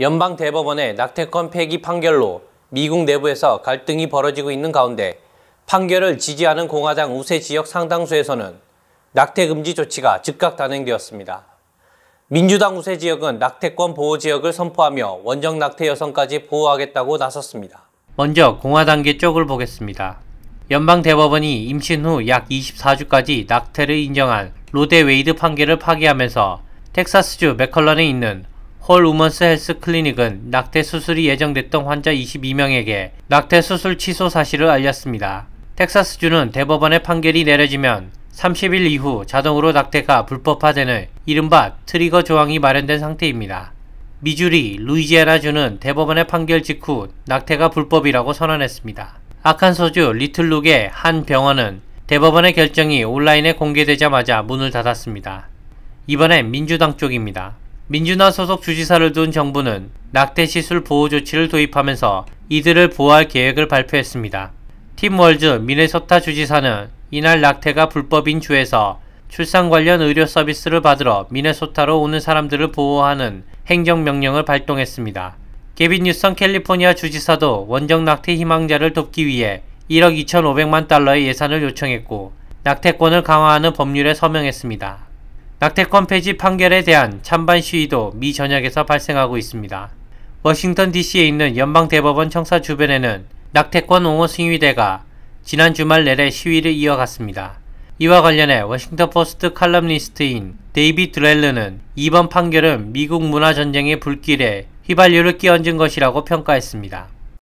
연방 대법원의 낙태권 폐기 판결로 미국 내부에서 갈등이 벌어지고 있는 가운데 판결을 지지하는 공화당 우세 지역 상당수에서는 낙태 금지 조치가 즉각 단행되었습니다. 민주당 우세 지역은 낙태권 보호 지역을 선포하며 원정 낙태 여성까지 보호하겠다고 나섰습니다. 먼저 공화당계 쪽을 보겠습니다. 연방 대법원이 임신 후 약 24주까지 낙태를 인정한 로데 웨이드 판결을 파기하면서 텍사스주 맥컬런에 있는 홀 우먼스 헬스 클리닉은 낙태 수술이 예정됐던 환자 22명에게 낙태 수술 취소 사실을 알렸습니다. 텍사스주는 대법원의 판결이 내려지면 30일 이후 자동으로 낙태가 불법화되는 이른바 트리거 조항이 마련된 상태입니다. 미주리, 루이지애나주는 대법원의 판결 직후 낙태가 불법이라고 선언했습니다. 아칸소주 리틀룩의 한 병원은 대법원의 결정이 온라인에 공개되자마자 문을 닫았습니다. 이번엔 민주당 쪽입니다. 민주나 소속 주지사를 둔 정부는 낙태 시술 보호 조치를 도입하면서 이들을 보호할 계획을 발표했습니다. 팀 월즈 미네소타 주지사는 이날 낙태가 불법인 주에서 출산 관련 의료 서비스를 받으러 미네소타로 오는 사람들을 보호하는 행정명령을 발동했습니다. 개빈 뉴슨 캘리포니아 주지사도 원정 낙태 희망자를 돕기 위해 1억 2,500만 달러의 예산을 요청했고 낙태권을 강화하는 법률에 서명했습니다. 낙태권 폐지 판결에 대한 찬반 시위도 미 전역에서 발생하고 있습니다. 워싱턴 DC에 있는 연방대법원 청사 주변에는 낙태권 옹호 승위대가 지난 주말 내내 시위를 이어갔습니다. 이와 관련해 워싱턴 포스트 칼럼니스트인 데이비 드렐르는 이번 판결은 미국 문화 전쟁의 불길에 휘발유를 끼얹은 것이라고 평가했습니다.